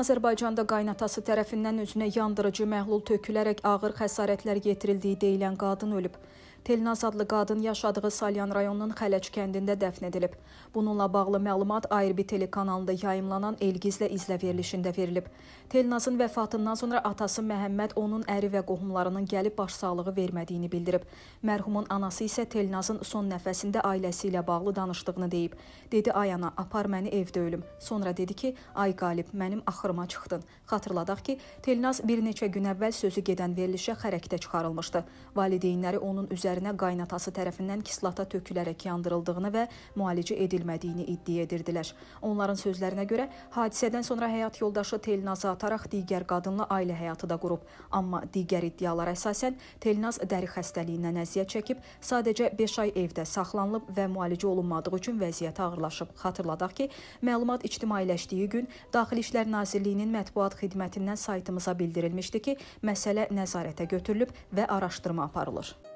Azərbaycanda qaynatası tərəfindən üzünə yandırıcı məhlul tökülərək ağır xəsarətlər yetirildiyi deyilən qadın ölüb. Telnaz adlı qadın yaşadığı Salyan rayonunun Xələç kəndində dəfn edilib. Bununla bağlı məlumat ARB telekanalında yayımlanan Elgizlə izlə verilişində verilib. Telnazın vəfatından sonra atası Məhəmməd onun əri və qohumlarının gəlib başsağlığı vermədiyini bildirib. Mərhumun anası isə Telnazın son nəfəsində ailəsi ilə bağlı danışdığını deyib. Dedi: "Ayana, apar məni evdə ölüm." Sonra dedi ki: "Ay Qalib, mənim axırıma çıxdın." Xatırladaq ki, Telnaz bir neçə gün əvvəl sözü gedən verilişə xərəkdə çıxarılmışdı. Valideynləri onun üzərində üzərinə qaynatası tərəfindən kislata tökülərək yandırıldığını və müalicə edilmədiyini iddia edirdilər. Onların sözlərinə görə hadisədən sonra həyat yoldaşı Telnazı ataraq digər qadınla ailə həyatı da qurub. Amma digər iddialara əsasən Telnaz dəri xəstəliyindən əziyyət çəkib, sadəcə 5 ay evdə saxlanılıb və müalicə olunmadığı üçün vəziyyəti ağırlaşıb. Xatırladaq ki, məlumat ictimailəşdiyi gün Daxili İşlər Nazirliyinin mətbuat xidmətindən saytımıza bildirilmişdi ki, məsələ nəzarətə götürülüb və araşdırma aparılır.